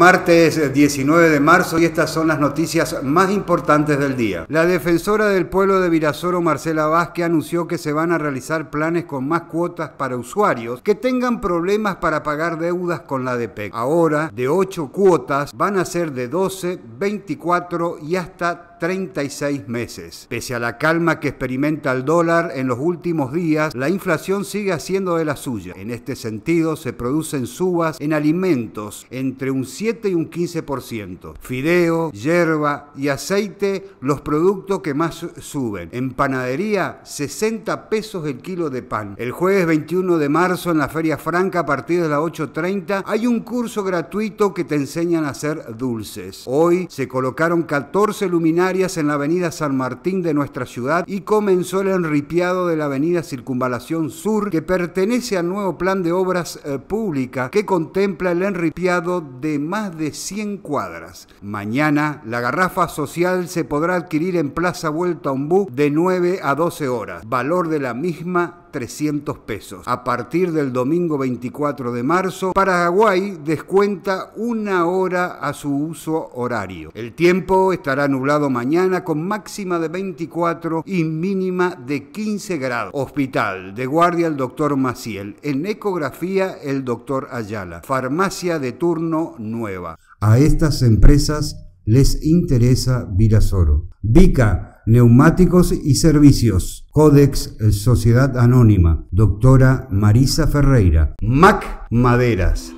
martes 19 eh, de marzo y estas son las noticias más importantes del día. La defensora del pueblo de Virasoro, Marcela Vázquez, anunció que se van a realizar planes con más cuotas para usuarios que tengan problemas para pagar deudas con la DPEC. Ahora, de 8 cuotas, van a ser de 12, 24 y hasta 36 meses. Pese a la calma que experimenta el dólar en los últimos días, la inflación sigue haciendo de la suya. En este sentido, se producen subas en alimentos entre un 7 y un 15%. Fideo, hierba y aceite, los productos que más suben. En panadería, 60 pesos el kilo de pan. El jueves 21 de marzo, en la Feria Franca, a partir de las 8.30, hay un curso gratuito que te enseñan a hacer dulces. Hoy se colocaron 14 luminarias en la avenida San Martín de nuestra ciudad y comenzó el enripiado de la avenida Circunvalación Sur que pertenece al nuevo plan de obras eh, públicas que contempla el enripiado de más de 100 cuadras. Mañana la garrafa social se podrá adquirir en Plaza Vuelta a Umbú de 9 a 12 horas. Valor de la misma 300 pesos. A partir del domingo 24 de marzo, Paraguay descuenta una hora a su uso horario. El tiempo estará nublado mañana con máxima de 24 y mínima de 15 grados. Hospital de guardia el doctor Maciel. En ecografía el doctor Ayala. Farmacia de turno nueva. A estas empresas les interesa Virasoro. Vica Neumáticos y Servicios, Codex Sociedad Anónima, doctora Marisa Ferreira, Mac Maderas.